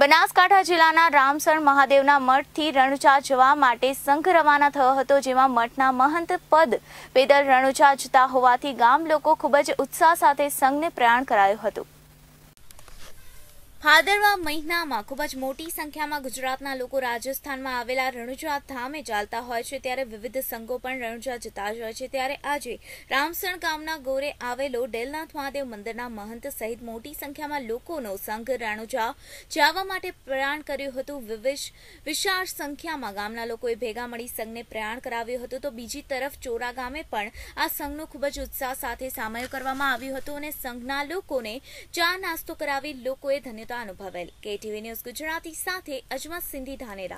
બનાસકાંઠા જિલ્લાના રામસણ મહાદેવના મઠથી રણુચા જવા માટે સંઘ રવાના થયો હતો જેમાં મઠના મહંત પદ પેદલ રણુચા જતા હોવાથી ગામ લોકો ખૂબ જ ઉત્સાહ સાથે સંઘને પ્રયાણ કરાયું હતું ભાદરવા મહિનામાં ખૂબ જ મોટી સંખ્યામાં ગુજરાતના લોકો રાજસ્થાનમાં આવેલા રણુજા ધામે ચાલતા હોય છે ત્યારે વિવિધ સંઘો પણ રણુજા જતા જ હોય છે ત્યારે આજે રામસણ ગામના ગોરે આવેલો ડેલનાથ મહાદેવ મંદિરના મહંત સહિત મોટી સંખ્યામાં લોકોનો સંઘ રણુજા જવા માટે પ્રયાણ કર્યું હતું વિશાળ સંખ્યામાં ગામના લોકોએ ભેગા મળી સંઘને પ્રયાણ કરાવ્યું હતું તો બીજી તરફ ચોરા ગામે પણ આ સંઘનો ખૂબ જ ઉત્સાહ સાથે સામયો કરવામાં આવ્યું હતું અને સંઘના લોકોને ચા નાસ્તો કરાવી લોકોએ ધન્યતા અનુભવેલ કેટીવી ન્યૂઝ ગુજરાતી સાથે અજમત સિંધી ધાનેરા